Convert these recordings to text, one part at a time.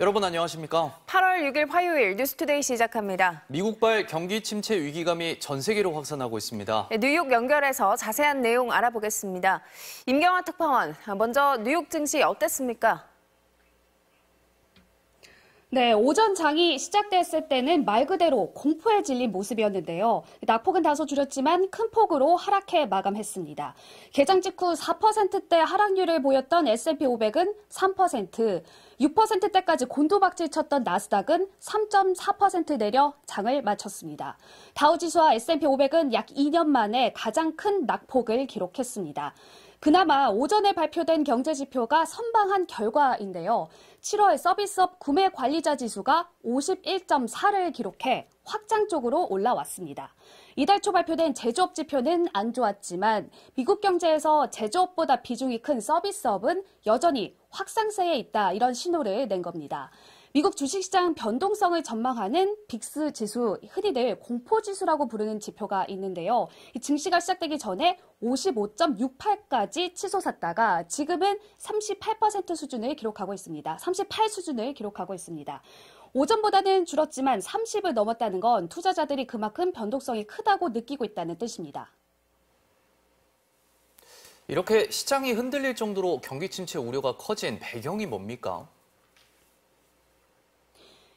여러분 안녕하십니까? 8월 6일 화요일 뉴스투데이 시작합니다. 미국발 경기 침체 위기감이 전 세계로 확산하고 있습니다. 네, 뉴욕 연결해서 자세한 내용 알아보겠습니다. 임경화 특파원, 먼저 뉴욕 증시 어땠습니까? 네, 오전 장이 시작됐을 때는 말 그대로 공포에 질린 모습이었는데요. 낙폭은 다소 줄였지만 큰 폭으로 하락해 마감했습니다. 개장 직후 4%대 하락률을 보였던 S&P 500은 3%, 6%대까지 곤두박질쳤던 나스닥은 3.4% 내려 장을 마쳤습니다. 다우지수와 S&P 500은 약 2년 만에 가장 큰 낙폭을 기록했습니다. 그나마 오전에 발표된 경제 지표가 선방한 결과인데요. 7월 서비스업 구매 관리자 지수가 51.4를 기록해 확장 쪽으로 올라왔습니다. 이달 초 발표된 제조업 지표는 안 좋았지만 미국 경제에서 제조업보다 비중이 큰 서비스업은 여전히 확상세에 있다 이런 신호를 낸 겁니다. 미국 주식시장 변동성을 전망하는 빅스 지수, 흔히들 공포지수라고 부르는 지표가 있는데요. 증시가 시작되기 전에 55.68까지 치솟았다가 지금은 38% 수준을 기록하고 있습니다. 38 수준을 기록하고 있습니다. 오전보다는 줄었지만 30을 넘었다는 건 투자자들이 그만큼 변동성이 크다고 느끼고 있다는 뜻입니다. 이렇게 시장이 흔들릴 정도로 경기 침체 우려가 커진 배경이 뭡니까?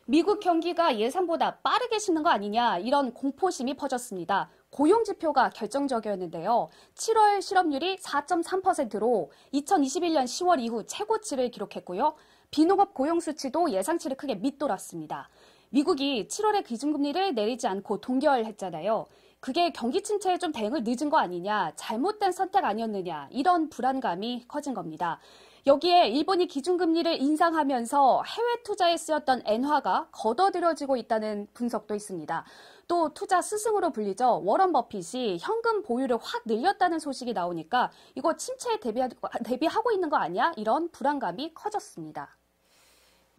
미국 경기가 예상보다 빠르게 쉬는 거 아니냐 이런 공포심이 퍼졌습니다. 고용 지표가 결정적이었는데요. 7월 실업률이 4.3%로 2021년 10월 이후 최고치를 기록했고요. 비농업 고용 수치도 예상치를 크게 밑돌았습니다. 미국이 7월에 기준금리를 내리지 않고 동결했잖아요. 그게 경기 침체에 좀 대응을 늦은 거 아니냐, 잘못된 선택 아니었느냐, 이런 불안감이 커진 겁니다. 여기에 일본이 기준금리를 인상하면서 해외 투자에 쓰였던 엔화가 걷어들여지고 있다는 분석도 있습니다. 또 투자 스승으로 불리죠. 워런 버핏이 현금 보유를 확 늘렸다는 소식이 나오니까 이거 침체에 대비하고 있는 거 아니야? 이런 불안감이 커졌습니다.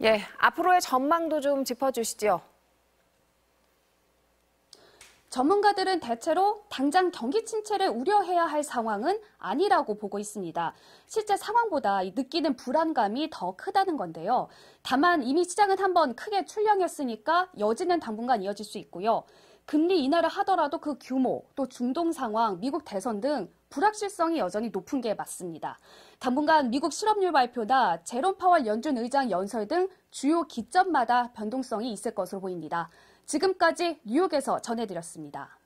예, 앞으로의 전망도 좀 짚어주시죠. 전문가들은 대체로 당장 경기 침체를 우려해야 할 상황은 아니라고 보고 있습니다. 실제 상황보다 느끼는 불안감이 더 크다는 건데요. 다만 이미 시장은 한번 크게 출렁였으니까 여지는 당분간 이어질 수 있고요. 금리 인하를 하더라도 그 규모, 또 중동 상황, 미국 대선 등 불확실성이 여전히 높은 게 맞습니다. 당분간 미국 실업률 발표나 제롬 파월 연준 의장 연설 등 주요 기점마다 변동성이 있을 것으로 보입니다. 지금까지 뉴욕에서 전해드렸습니다.